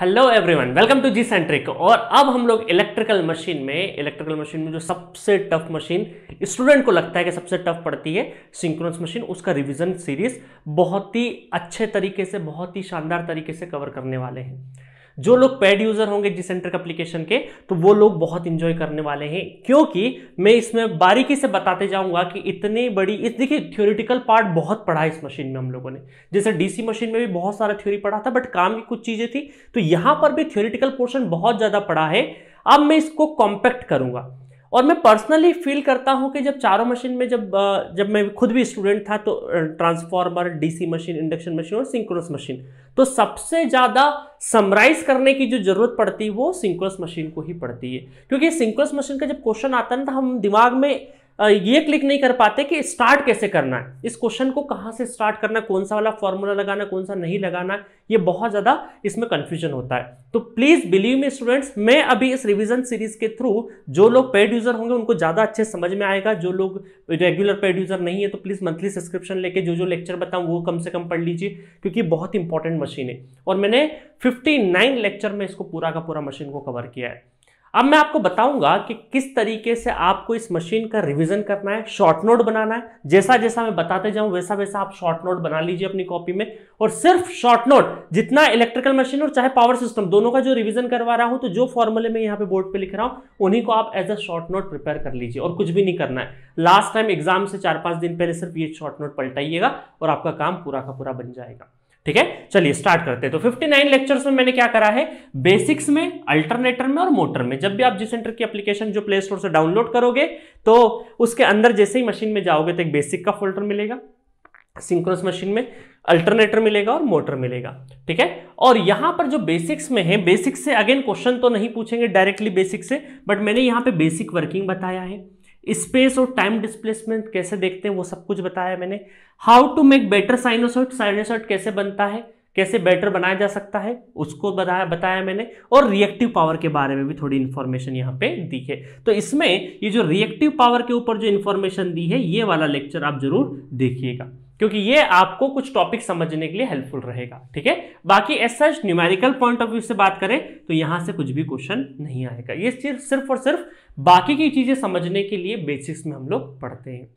hello everyone welcome to G centric और अब हम लोग इलेक्ट्रिकल मशीन में इलेक्ट्रिकल मशीन में जो सबसे टफ मशीन स्टूडेंट को लगता है कि सबसे टफ पड़ती है सिंक्रोनस मशीन उसका रिवीजन सीरीज बहुत ही अच्छे तरीके से बहुत ही शानदार तरीके से कवर करने वाले हैं जो लोग पेड यूजर होंगे जिस सेंटर एप्लीकेशन के तो वो लोग बहुत इंजॉय करने वाले हैं क्योंकि मैं इसमें बारीकी से बताते जाऊंगा कि इतनी बड़ी इस देखिए थ्योरिटिकल पार्ट बहुत पढ़ा इस मशीन में हम लोगों ने जैसे डीसी मशीन में भी बहुत सारा थ्योरी पढ़ा था बट काम की कुछ चीजें थी तो यहां पर भी थ्योरिटिकल पोर्शन बहुत ज्यादा पढ़ा है अब मैं इसको कॉम्पैक्ट करूंगा और मैं पर्सनली फील करता हूँ कि जब चारों मशीन में जब जब मैं खुद भी स्टूडेंट था तो transformer DC machine induction machine और सिंक्रोनस मशीन तो सबसे ज़्यादा समराइज करने की जो ज़रूरत पड़ती है वो सिंक्रोनस मशीन को ही पड़ती है क्योंकि सिंक्रोनस मशीन का जब क्वेश्चन आता है ना तो हम दिमाग में ये क्लिक नहीं कर पाते कि स्टार्ट कैसे करना है इस क्वेश्चन को कहाँ से स्टार्ट करना कौन सा वाला फॉर्मूला लगाना कौन सा नहीं लगाना ये बहुत ज़्यादा इसमें कन्फ्यूजन होता है तो प्लीज़ बिलीव मी स्टूडेंट्स मैं अभी इस रिविजन सीरीज के थ्रू जो लोग पेड यूज़र होंगे उनको ज़्यादा अच्छे समझ में आएगा जो लोग रेगुलर पेड यूज़र नहीं है तो प्लीज़ मंथली सब्सक्रिप्शन लेके जो जो लेक्चर बताऊँ वो कम से कम पढ़ लीजिए क्योंकि बहुत इंपॉर्टेंट मशीन है और मैंने फिफ्टी लेक्चर में इसको पूरा का पूरा मशीन को कवर किया है अब मैं आपको बताऊंगा कि किस तरीके से आपको इस मशीन का रिवीजन करना है शॉर्ट नोट बनाना है जैसा जैसा मैं बताते जाऊं वैसा वैसा आप शॉर्ट नोट बना लीजिए अपनी कॉपी में और सिर्फ शॉर्ट नोट जितना इलेक्ट्रिकल मशीन और चाहे पावर सिस्टम दोनों का जो रिवीजन करवा रहा हूं तो जो फॉर्मूले में यहाँ पे बोर्ड पे लिख रहा हूं उन्हीं को आप as a short note prepare कर लीजिए और कुछ भी नहीं करना है लास्ट टाइम एग्जाम से चार पांच दिन पहले सिर्फ ये शॉर्ट नोट पलटाइएगा और आपका काम पूरा का पूरा बन जाएगा ठीक है चलिए स्टार्ट करते हैं तो 59 लेक्चर्स में मैंने क्या करा है बेसिक्स में अल्टरनेटर में और मोटर में जब भी आप जिस सेंटर की एप्लीकेशन जो प्ले स्टोर से डाउनलोड करोगे तो उसके अंदर जैसे ही मशीन में जाओगे तो एक बेसिक का फोल्डर मिलेगा सिंक्रोस मशीन में अल्टरनेटर मिलेगा और मोटर मिलेगा ठीक है और यहां पर जो बेसिक्स में है बेसिक्स से अगेन क्वेश्चन तो नहीं पूछेंगे डायरेक्टली बेसिक से बट मैंने यहां पे बेसिक वर्किंग बताया है स्पेस और टाइम डिस्प्लेसमेंट कैसे देखते हैं वो सब कुछ बताया मैंने how to make better sinusoid sinusoid कैसे बनता है कैसे बेटर बनाया जा सकता है उसको बताया बताया मैंने और रिएक्टिव पावर के बारे में भी थोड़ी इन्फॉर्मेशन यहाँ पे दी है तो इसमें ये जो रिएक्टिव पावर के ऊपर जो इन्फॉर्मेशन दी है ये वाला लेक्चर आप जरूर देखिएगा क्योंकि ये आपको कुछ टॉपिक समझने के लिए हेल्पफुल रहेगा ठीक है बाकी as such numerical point of view से बात करें तो यहां से कुछ भी क्वेश्चन नहीं आएगा ये सिर्फ सिर्फ और सिर्फ बाकी की चीज़ें समझने के लिए बेसिक्स में हम लोग पढ़ते हैं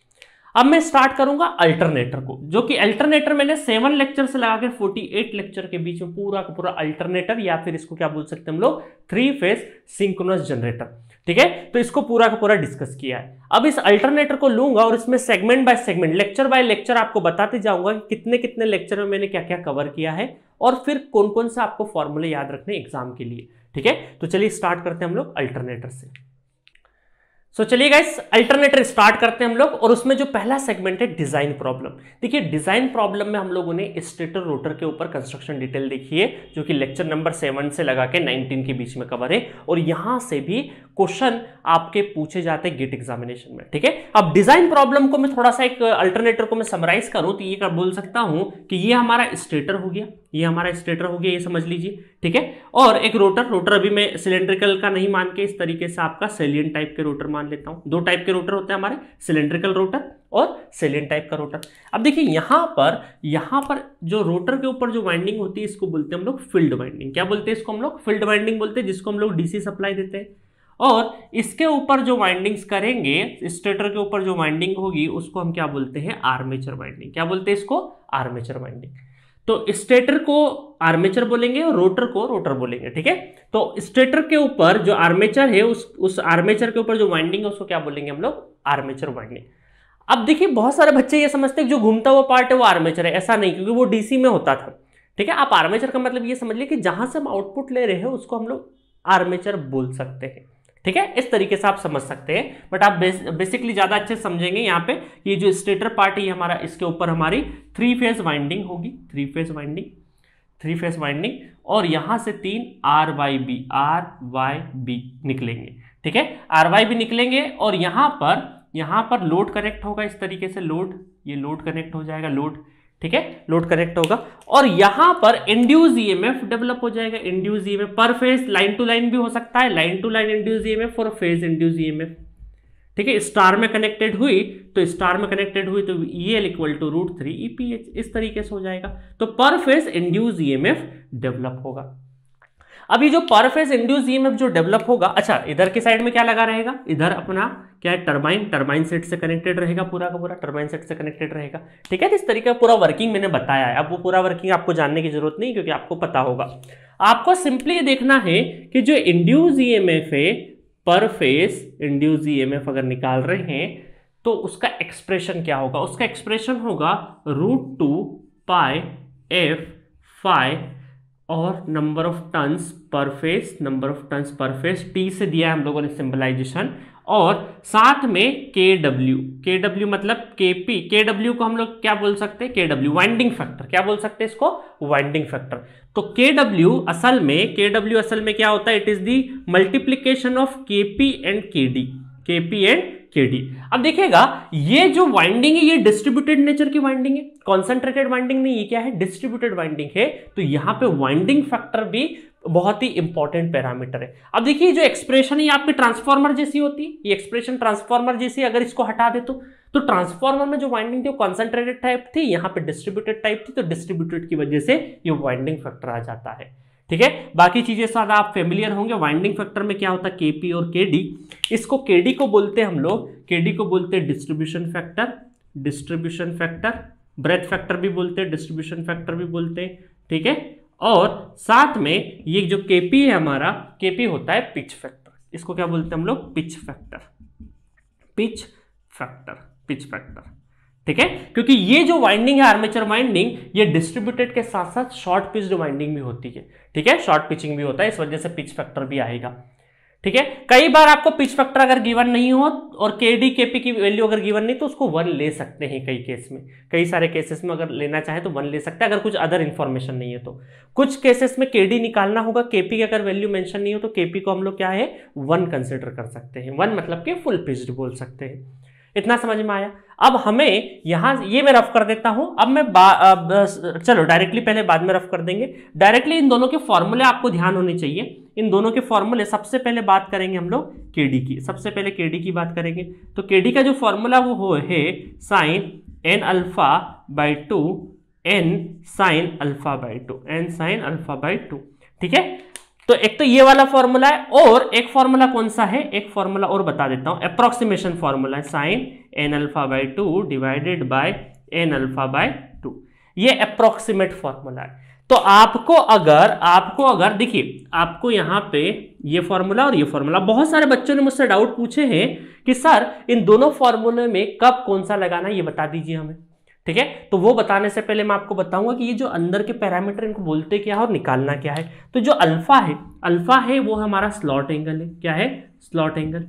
अब मैं स्टार्ट करूंगा अल्टरनेटर को जो कि अल्टरनेटर मैंने सेवन लेक्चर से लगा के फोर्टी एट लेक्चर के बीच में पूरा का पूरा अल्टरनेटर या फिर इसको क्या बोल सकते हैं हम लोग थ्री फेज सिंक्रोनस जनरेटर ठीक है तो इसको पूरा का पूरा डिस्कस किया है अब इस अल्टरनेटर को लूंगा और इसमें segment by segment lecture by lecture आपको बताते जाऊंगा कि कितने कितने लेक्चर में मैंने क्या क्या कवर किया है और फिर कौन कौन सा आपको फॉर्मूले याद रखने एग्जाम के लिए ठीक है तो चलिए स्टार्ट करते हैं हम लोग अल्टरनेटर से सो चलिए गाइस अल्टरनेटर स्टार्ट करते हैं हम लोग और उसमें जो पहला सेगमेंट है डिजाइन प्रॉब्लम देखिए डिजाइन प्रॉब्लम में हम लोगों ने स्टेटर रोटर के ऊपर कंस्ट्रक्शन डिटेल देखी है जो कि लेक्चर नंबर सेवन से लगा के नाइनटीन के बीच में कवर है और यहां से भी क्वेश्चन आपके पूछे जाते हैं गेट एग्जामिनेशन में ठीक है अब डिजाइन प्रॉब्लम को मैं थोड़ा सा एक अल्टरनेटर को मैं समराइज करूं तो ये कर बोल सकता हूं कि ये हमारा स्टेटर हो गया ये हमारा स्टेटर हो गया ये समझ लीजिए ठीक है और एक रोटर रोटर अभी मैं सिलेंड्रिकल का नहीं मान के इस तरीके से आपका सेलियन टाइप के रोटर मान मान लेता हूं दो टाइप के रोटर होते हैं हमारे सिलेंड्रिकल रोटर और सेलियन टाइप का रोटर अब देखिए यहां पर यहां पर जो रोटर के ऊपर जो वाइंडिंग होती है इसको बोलते हैं हम लोग फील्ड वाइंडिंग क्या बोलते हैं इसको हम लोग फील्ड वाइंडिंग बोलते हैं जिसको हम लोग डीसी सप्लाई देते हैं और इसके ऊपर जो वाइंडिंग्स करेंगे स्टेटर के ऊपर जो वाइंडिंग होगी उसको हम क्या बोलते हैं आर्मेचर वाइंडिंग क्या बोलते हैं इसको आर्मेचर वाइंडिंग तो स्टेटर को आर्मेचर बोलेंगे और रोटर को रोटर बोलेंगे ठीक है तो स्टेटर के ऊपर जो आर्मेचर है उस उस आर्मेचर के ऊपर जो वाइंडिंग है उसको क्या बोलेंगे हम लोग आर्मेचर वाइंडिंग अब देखिए बहुत सारे बच्चे ये समझते हैं जो घूमता हुआ पार्ट है वो आर्मेचर है ऐसा नहीं क्योंकि वो डीसी में होता था ठीक है आप आर्मेचर का मतलब ये समझ लिए कि जहां से हम आउटपुट ले रहे हैं उसको हम लोग आर्मेचर बोल सकते हैं ठीक है इस तरीके से आप समझ सकते हैं बट आप बेस, बेसिकली ज़्यादा अच्छे समझेंगे यहाँ पे ये जो स्टेटर पार्ट है हमारा इसके ऊपर हमारी थ्री फेज वाइंडिंग होगी three phase winding three phase winding और यहां से तीन R Y B R Y B निकलेंगे ठीक है आर वाई बी निकलेंगे और यहां पर यहां पर लोड कनेक्ट होगा इस तरीके से लोड ये लोड कनेक्ट हो जाएगा लोड ठीक है लोड करेक्ट होगा और यहां पर इंड्यूज ईएमएफ डेवलप हो जाएगा induced EMF per phase line to line भी हो सकता है line to line induced EMF और फेज इंड्यूज ईएमएफ ठीक है स्टार में कनेक्टेड हुई तो स्टार में कनेक्टेड हुई तो E L equal to root three E P H इस तरीके से हो जाएगा तो per phase induced EMF develop होगा अभी जो परफेस इंड्यूस ईएमएफ जो डेवलप होगा अच्छा इधर के साइड में क्या लगा रहेगा इधर अपना क्या है टर्बाइन टर्बाइन सेट से कनेक्टेड रहेगा पूरा का पूरा टर्बाइन सेट से कनेक्टेड रहेगा ठीक है तो इस तरीके का पूरा वर्किंग मैंने बताया है अब वो पूरा वर्किंग आपको जानने की जरूरत नहीं क्योंकि आपको पता होगा आपको सिंपली ये देखना है कि जो एम एफ e है पर फेस एम एफ अगर निकाल रहे हैं तो उसका एक्सप्रेशन क्या होगा उसका एक्सप्रेशन होगा root two pi F phi और number of turns per phase number of turns per phase T से दिया है हम लोगों ने सिंबलाइजेशन और साथ में के डब्ल्यू के डब्ल्यू मतलब के पी के डब्ल्यू को हम लोग क्या बोल सकते हैं के डब्ल्यू वाइंडिंग फैक्टर क्या बोल सकते हैं इसको वाइंडिंग फैक्टर तो के डब्ल्यू असल में के डब्ल्यू असल में क्या होता है it is the multiplication of K P and K D K P and K D अब देखिएगा ये जो वाइंडिंग है ये डिस्ट्रीब्यूटेड नेचर की वाइंडिंग है कॉन्सेंट्रेटेड वाइंडिंग नहीं ये क्या है डिस्ट्रीब्यूटेड वाइंडिंग है तो यहां पे वाइंडिंग फैक्टर भी बहुत ही इंपॉर्टेंट पैरामीटर है अब देखिए जो एक्सप्रेशन है ये आपकी ट्रांसफॉर्मर जैसी होती है ये एक्सप्रेशन ट्रांसफॉर्मर जैसी अगर इसको हटा दे तो तो ट्रांसफॉर्मर में जो वाइंडिंग थी वो कॉन्सेंट्रेटेड टाइप थी यहां पे डिस्ट्रीब्यूटेड टाइप थी तो डिस्ट्रीब्यूटेड की वजह से ये वाइंडिंग फैक्टर आ जाता है ठीक है बाकी चीजें साथ आप फेमिलियर होंगे वाइंडिंग फैक्टर में क्या होता है के और के इसको के को बोलते हैं हम लोग के को बोलते हैं distribution factor distribution factor breadth factor भी बोलते हैं डिस्ट्रीब्यूशन फैक्टर भी बोलते हैं ठीक है और साथ में ये जो के है हमारा के होता है पिच फैक्टर इसको क्या बोलते हैं हम लोग pitch factor pitch factor pitch factor ठीक है क्योंकि ये जो वाइंडिंग है आर्मेचर वाइंडिंग ये डिस्ट्रीब्यूटेड के साथ साथ शॉर्ट पिच वाइंडिंग भी होती है ठीक है शॉर्ट पिचिंग भी होता है इस वजह से पिच फैक्टर भी आएगा ठीक है कई बार आपको पिच फैक्टर अगर गिवन नहीं हो और के डी के पी की वैल्यू अगर गिवन नहीं तो उसको वन ले सकते हैं कई केस में कई सारे केसेस में अगर लेना चाहे तो वन ले सकते हैं अगर कुछ अदर इन्फॉर्मेशन नहीं है तो कुछ केसेस में के डी निकालना होगा के पी की अगर वैल्यू मेंशन नहीं हो तो के पी को हम लोग क्या है वन कंसिडर कर सकते हैं वन मतलब कि फुल पिच्ड बोल सकते हैं इतना समझ में आया अब हमें यहाँ ये मैं रफ कर देता हूँ अब मैं अब, चलो डायरेक्टली पहले बाद में रफ कर देंगे डायरेक्टली इन दोनों के फॉर्मूले आपको ध्यान होने चाहिए इन दोनों के फॉर्मूले सबसे पहले बात करेंगे हम लोग के की सबसे पहले के की बात करेंगे तो के का जो फॉर्मूला वो हो है sine N alpha by two N sine alpha by two N sine alpha by two ठीक है तो एक तो ये वाला फॉर्मूला है और एक फॉर्मूला कौन सा है एक फॉर्मूला और बता देता हूं अप्रोक्सीमेशन फॉर्मूला है sine N alpha by two divided by N alpha by two ये अप्रोक्सीमेट फॉर्मूला है तो आपको अगर आपको अगर देखिए आपको यहां पे ये फॉर्मूला और ये फॉर्मूला बहुत सारे बच्चों ने मुझसे डाउट पूछे हैं कि सर इन दोनों फॉर्मूले में कब कौन सा लगाना है ये बता दीजिए हमें ठीक है तो वो बताने से पहले मैं आपको बताऊंगा कि ये जो अंदर के पैरामीटर इनको बोलते क्या है और निकालना क्या है तो जो अल्फा है अल्फा है वो हमारा स्लॉट एंगल है क्या है स्लॉट एंगल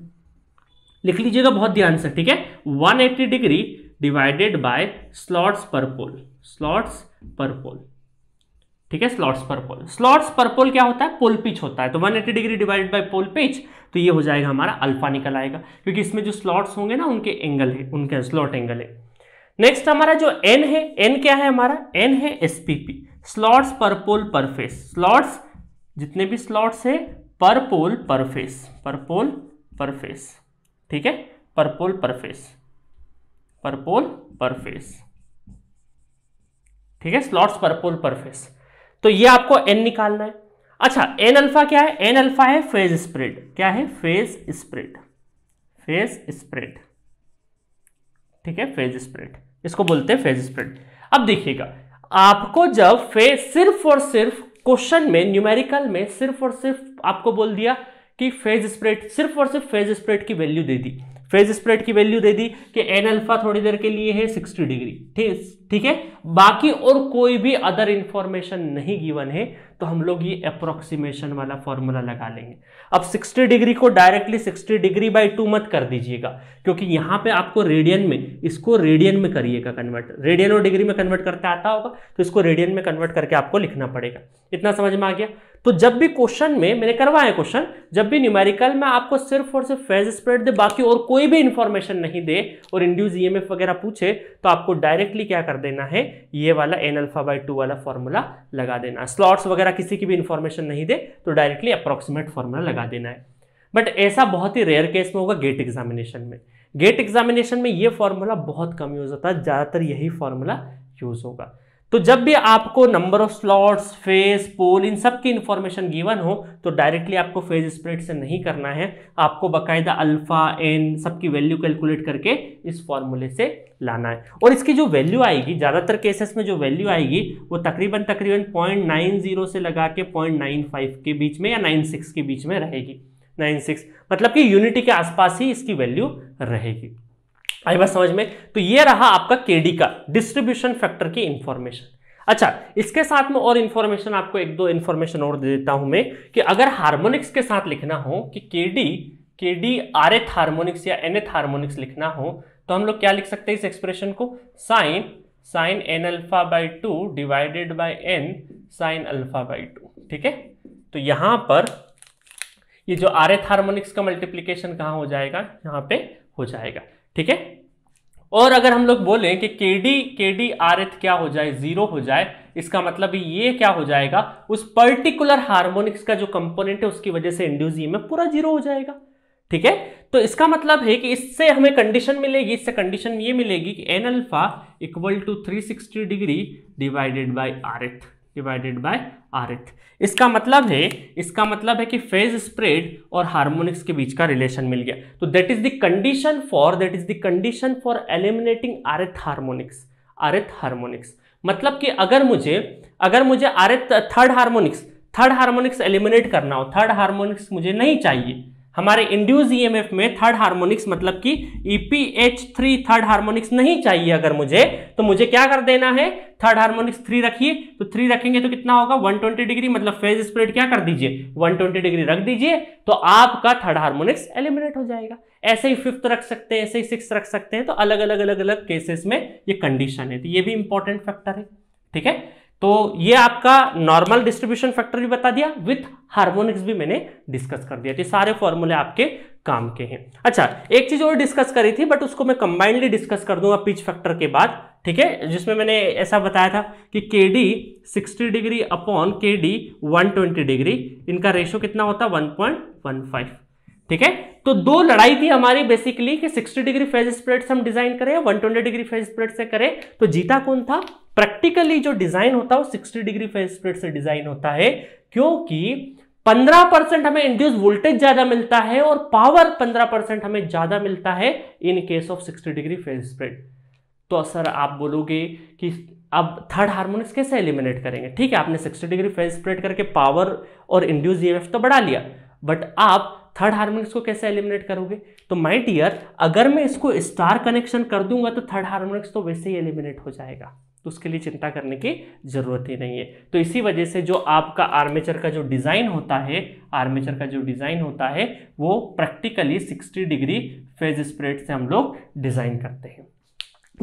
लिख लीजिएगा बहुत ध्यान से ठीक है 180 degree divided bye slots per पोल स्लॉट्स पर पोल ठीक है स्लॉट्स पर पोल स्लॉट्स पर पोल क्या होता है पोल पिच होता है तो 180 degree divided by pole pitch तो ये हो जाएगा हमारा अल्फा निकल आएगा क्योंकि इसमें जो स्लॉट्स होंगे ना उनके एंगल है उनके स्लॉट एंगल है नेक्स्ट हमारा जो एन है एन क्या है हमारा एन है एसपीपी स्लॉट्स पर पोल पर फेस स्लॉट्स जितने भी स्लॉट्स है पर पोल पर फेस पर पोल पर फेस ठीक है पर पोल पर फेस पर पोल पर फेस ठीक है स्लॉट्स पर पोल पर फेस तो ये आपको एन निकालना है अच्छा एन अल्फा क्या है एन अल्फा है फेज स्प्रेड क्या है फेज स्प्रेड फेज स्प्रेड ठीक है फेज स्प्रेड इसको बोलते हैं फेज स्प्रेड अब देखिएगा आपको जब फे सिर्फ और सिर्फ क्वेश्चन में न्यूमेरिकल में सिर्फ और सिर्फ आपको बोल दिया कि फेज स्प्रेड सिर्फ और सिर्फ फेज स्प्रेड की वैल्यू दे दी फेज स्प्रेड की वैल्यू दे दी कि एन अल्फा थोड़ी देर के लिए है 60 डिग्री ठीक है बाकी और कोई भी अदर इंफॉर्मेशन नहीं गिवन है तो हम लोग ये अप्रोक्सीमेशन वाला फॉर्मूला लगा लेंगे अब 60 डिग्री को डायरेक्टली 60 डिग्री बाई टू मत कर दीजिएगा क्योंकि यहां पे आपको रेडियन में इसको रेडियन में करिएगा कन्वर्ट रेडियन और डिग्री में कन्वर्ट करते आता होगा तो इसको रेडियन में कन्वर्ट करके आपको लिखना पड़ेगा इतना समझ में आ गया तो जब भी क्वेश्चन में मैंने करवाया क्वेश्चन जब भी न्यूमेरिकल में आपको सिर्फ और सिर्फ फेज स्प्रेड दे बाकी और कोई भी इंफॉर्मेशन नहीं दे और इंड्यूज ईएमएफ वगैरह पूछे तो आपको डायरेक्टली क्या कर देना है ये वाला एन अल्फा बाई टू वाला फॉर्मूला लगा देना स्लॉट्स वगैरह किसी की भी इंफॉर्मेशन नहीं दे तो डायरेक्टली अप्रोक्सीमेट फॉर्मूला लगा देना है बट ऐसा बहुत ही रेयर केस में होगा गेट एग्जामिनेशन में गेट एग्जामिनेशन में ये फॉर्मूला बहुत कम यूज होता है ज़्यादातर यही फॉर्मूला यूज होगा तो जब भी आपको number of slots phase pole इन सब की इन्फॉर्मेशन गिवन हो तो डायरेक्टली आपको फेज स्प्रेड से नहीं करना है आपको बकायदा अल्फा एन सबकी वैल्यू कैलकुलेट करके इस फॉर्मूले से लाना है और इसकी जो वैल्यू आएगी ज़्यादातर केसेस में जो वैल्यू आएगी वो तकरीबन तकरीबन पॉइंट नाइन जीरो से लगा के पॉइंट नाइन फाइव के बीच में या नाइन सिक्स के बीच में रहेगी नाइन सिक्स मतलब कि यूनिटी के आसपास ही इसकी वैल्यू रहेगी आई बात समझ में तो ये रहा आपका केडी का डिस्ट्रीब्यूशन फैक्टर की इंफॉर्मेशन अच्छा इसके साथ में और इन्फॉर्मेशन आपको एक दो इन्फॉर्मेशन और दे देता हूं मैं कि अगर हार्मोनिक्स के साथ लिखना हो कि K D K D R th harmonics या एन एथ हार्मोनिक्स लिखना हो तो हम लोग क्या लिख सकते हैं इस एक्सप्रेशन को sine sine N alpha by two divided by N sine alpha by two ठीक है तो यहां पर ये जो आर एथ हार्मोनिक्स का मल्टीप्लीकेशन कहाँ हो जाएगा यहाँ पे हो जाएगा ठीक है और अगर हम लोग बोलें कि K D K D R एथ क्या हो जाए जीरो हो जाए इसका मतलब ये क्या हो जाएगा उस पर्टिकुलर हार्मोनिक्स का जो कंपोनेंट है उसकी वजह से इंड्यूस में पूरा जीरो हो जाएगा ठीक है तो इसका मतलब है कि इससे हमें कंडीशन मिलेगी इससे कंडीशन ये मिलेगी कि N alpha equal to 360 degree divided by R th divided by R th इसका मतलब है इसका मतलब है कि फेज स्प्रेड और हार्मोनिक्स के बीच का रिलेशन मिल गया तो that is the condition for that is the condition for eliminating R th harmonics R th harmonics मतलब कि अगर मुझे अगर मुझे R th third harmonics third harmonics eliminate करना हो थर्ड हार्मोनिक्स मुझे नहीं चाहिए हमारे इंड्यूस ईएमएफ e में थर्ड हार्मोनिक्स मतलब कि ईपीएच थ्री थर्ड हार्मोनिक्स नहीं चाहिए अगर मुझे तो मुझे क्या कर देना है थर्ड हार्मोनिक्स थ्री रखिए तो थ्री रखेंगे तो कितना होगा 120 डिग्री मतलब फेज स्प्रेड क्या कर दीजिए 120 डिग्री रख दीजिए तो आपका थर्ड हार्मोनिक्स एलिमिनेट हो जाएगा ऐसे ही फिफ्थ रख सकते हैं ऐसे ही सिक्स रख सकते हैं तो अलग अलग अलग अलग केसेस में ये कंडीशन है तो ये भी इंपॉर्टेंट फैक्टर है ठीक है तो ये आपका नॉर्मल डिस्ट्रीब्यूशन फैक्टर भी बता दिया विथ हार्मोनिक्स भी मैंने डिस्कस कर दिया तो ये सारे फॉर्मूले आपके काम के हैं अच्छा एक चीज और डिस्कस करी थी बट उसको मैं कंबाइंडली डिस्कस कर दूंगा पिच फैक्टर के बाद ठीक है जिसमें मैंने ऐसा बताया था कि K D sixty degree upon K D one twenty degree इनका रेशो कितना होता वन पॉइंट वन फाइव ठीक है तो दो लड़ाई थी हमारी बेसिकली कि 60 डिग्री फेज स्प्रेड हम डिजाइन करें 120 डिग्री फेज स्प्रेड से करें तो जीता कौन था प्रैक्टिकली जो डिजाइन होता है वो 60 डिग्री फेज स्प्लिट से डिजाइन होता है क्योंकि 15 परसेंट हमें इंड्यूस वोल्टेज ज्यादा मिलता है और पावर 15 परसेंट हमें ज्यादा मिलता है in case of 60 degree phase spread तो सर आप बोलोगे कि अब थर्ड हार्मोनिक्स कैसे एलिमिनेट करेंगे ठीक है आपने 60 डिग्री फेज स्प्रेड करके पावर और इंड्यूस ईएमएफ e तो बढ़ा लिया बट आप थर्ड हार्मोनिक्स को कैसे एलिमिनेट करोगे तो माई डियर अगर मैं इसको स्टार कनेक्शन कर दूंगा तो थर्ड हार्मोनिक्स तो वैसे ही एलिमिनेट हो जाएगा तो उसके लिए चिंता करने की ज़रूरत ही नहीं है तो इसी वजह से जो आपका आर्मेचर का जो डिज़ाइन होता है आर्मेचर का जो डिज़ाइन होता है वो प्रैक्टिकली 60 डिग्री फेज स्प्रेड से हम लोग डिज़ाइन करते हैं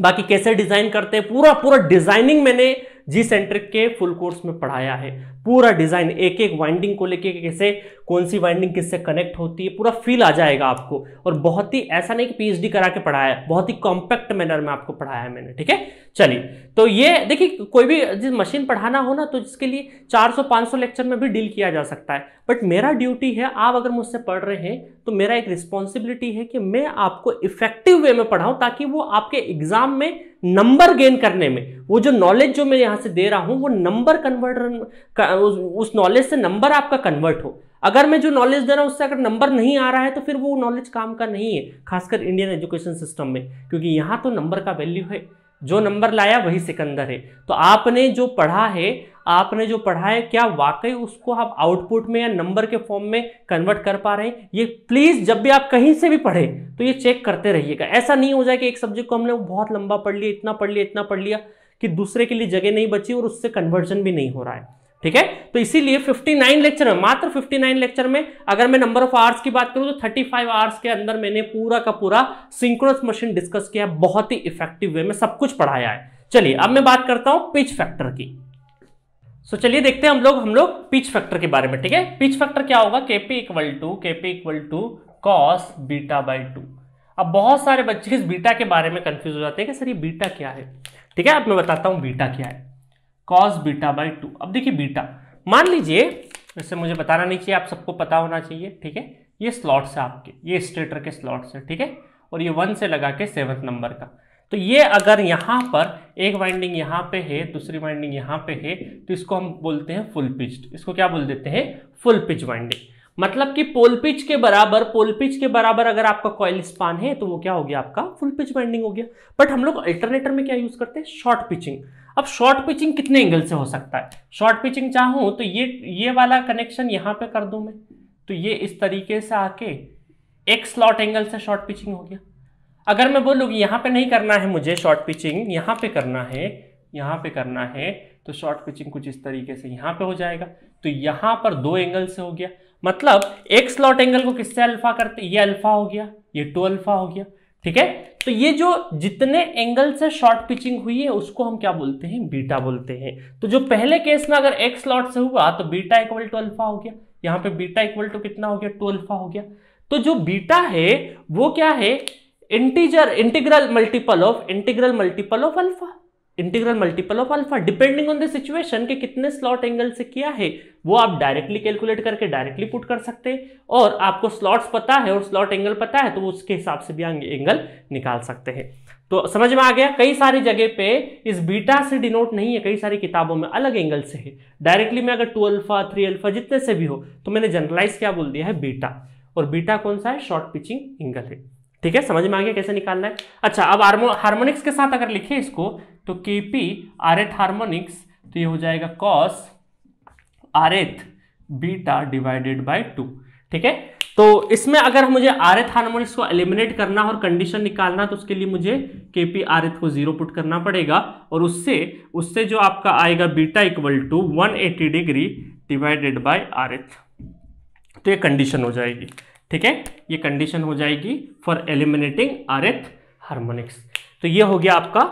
बाकी कैसे डिज़ाइन करते हैं पूरा पूरा डिज़ाइनिंग मैंने जी सेंट्रिक के फुल कोर्स में पढ़ाया है पूरा डिज़ाइन एक एक वाइंडिंग को लेके कैसे कौन सी वाइंडिंग किससे कनेक्ट होती है पूरा फील आ जाएगा आपको और बहुत ही ऐसा नहीं कि पीएचडी करा के पढ़ाया है बहुत ही कॉम्पैक्ट मैनर में आपको पढ़ाया है मैंने ठीक है चलिए तो ये देखिए कोई भी जिस मशीन पढ़ाना हो ना तो जिसके लिए 400-500 लेक्चर में भी डील किया जा सकता है बट मेरा ड्यूटी है आप अगर मुझसे पढ़ रहे हैं तो मेरा एक रिस्पॉन्सिबिलिटी है कि मैं आपको इफेक्टिव वे में पढ़ाऊँ ताकि वो आपके एग्जाम में नंबर गेन करने में वो जो नॉलेज जो मैं यहाँ से दे रहा हूँ वो नंबर कन्वर्ट उस उस नॉलेज से नंबर आपका कन्वर्ट हो अगर मैं जो नॉलेज दे रहा हूँ उससे अगर नंबर नहीं आ रहा है तो फिर वो नॉलेज काम का नहीं है खासकर इंडियन एजुकेशन सिस्टम में क्योंकि यहाँ तो नंबर का वैल्यू है जो नंबर लाया वही सिकंदर है तो आपने जो पढ़ा है आपने जो पढ़ा है क्या वाकई उसको आप आउटपुट में या नंबर के फॉर्म में कन्वर्ट कर पा रहे हैं ये प्लीज़ जब भी आप कहीं से भी पढ़े तो ये चेक करते रहिएगा ऐसा नहीं हो जाए कि एक सब्जेक्ट को हमने बहुत लंबा पढ़ लिया इतना पढ़ लिया इतना पढ़ लिया कि दूसरे के लिए जगह नहीं बची और उससे कन्वर्जन भी नहीं हो रहा है ठीक है तो इसीलिए 59 लेक्चर में मात्र 59 लेक्चर में अगर मैं नंबर ऑफ आवर्स की बात करूं तो 35 आवर्स के अंदर मैंने पूरा का पूरा सिंक्रोस मशीन डिस्कस किया बहुत ही इफेक्टिव वे में सब कुछ पढ़ाया है चलिए अब मैं बात करता हूं पिच फैक्टर की सो so, चलिए देखते हैं हम लोग हम लोग पिच फैक्टर के बारे में ठीक है पिच फैक्टर क्या होगा KP equal to KP equal to cos beta by two अब बहुत सारे बच्चे इस बीटा के बारे में कंफ्यूज हो जाते हैं कि सर ये बीटा क्या है ठीक है अब मैं बताता हूं बीटा क्या है कॉस बीटा बाई टू अब देखिए बीटा मान लीजिए वैसे मुझे बताना नहीं चाहिए आप सबको पता होना चाहिए ठीक है ये स्लॉट्स है आपके ये स्टेटर के स्लॉट्स है ठीक है और ये वन से लगा के सेवन्थ नंबर का तो ये अगर यहाँ पर एक वाइंडिंग यहाँ पे है दूसरी वाइंडिंग यहाँ पे है तो इसको हम बोलते हैं फुल पिच इसको क्या बोल देते हैं फुल पिच वाइंडिंग मतलब कि पोल पिच के बराबर पोल पिच के बराबर अगर आपका कॉयल स्पान है तो वो क्या हो गया आपका फुल पिच बाइंडिंग हो गया बट हम लोग अल्टरनेटर में क्या यूज करते हैं शॉर्ट पिचिंग अब शॉर्ट पिचिंग कितने एंगल से हो सकता है शॉर्ट पिचिंग चाहूँ तो ये ये वाला कनेक्शन यहां पे कर दूँ मैं तो ये इस तरीके से आके एक स्लॉट एंगल से शॉर्ट पिचिंग हो गया अगर मैं बोलूँगी यहाँ पे नहीं करना है मुझे शॉर्ट पिचिंग यहाँ पे करना है यहाँ पे करना है तो शॉर्ट पिचिंग कुछ इस तरीके से यहाँ पे हो जाएगा तो यहाँ पर दो एंगल से हो गया मतलब एक स्लॉट एंगल को किससे अल्फा करते ये अल्फा हो गया ये टू अल्फा हो गया ठीक है तो ये जो जितने एंगल से शॉर्ट पिचिंग हुई है उसको हम क्या बोलते हैं बीटा बोलते हैं तो जो पहले केस में अगर एक स्लॉट से हुआ तो बीटा इक्वल टू अल्फा हो गया यहाँ पे बीटा इक्वल टू कितना हो गया टू अल्फा हो गया तो जो बीटा है वो क्या है integer integral multiple of integral multiple of alpha integral multiple of alpha depending on the situation के कितने स्लॉट एंगल से किया है वो आप डायरेक्टली कैलकुलेट करके डायरेक्टली पुट कर सकते हैं और आपको स्लॉट्स पता है और स्लॉट एंगल पता है तो उसके हिसाब से भी एंगल निकाल सकते हैं तो समझ में आ गया कई सारी जगह पे इस बीटा से डिनोट नहीं है कई सारी किताबों में अलग एंगल से है डायरेक्टली में अगर टू अल्फा थ्री अल्फा जितने से भी हो तो मैंने जनरलाइज क्या बोल दिया है बीटा और बीटा कौन सा है शॉर्ट पिचिंग एंगल है ठीक है समझ में आ गया कैसे निकालना है अच्छा अब हार्मोनिक्स के साथ अगर लिखे इसको तो के पी आर एथ हार्मोनिक्स तो ये हो जाएगा cos R th beta divided by two ठीक है तो इसमें अगर मुझे आर एथ हार्मोनिक्स को एलिमिनेट करना और कंडीशन निकालना तो उसके लिए मुझे के पी आर एथ को जीरो पुट करना पड़ेगा और उससे उससे जो आपका आएगा beta equal to one eighty degree divided by R th तो ये कंडीशन हो जाएगी ठीक है ये कंडीशन हो जाएगी for eliminating R th harmonics तो ये हो गया आपका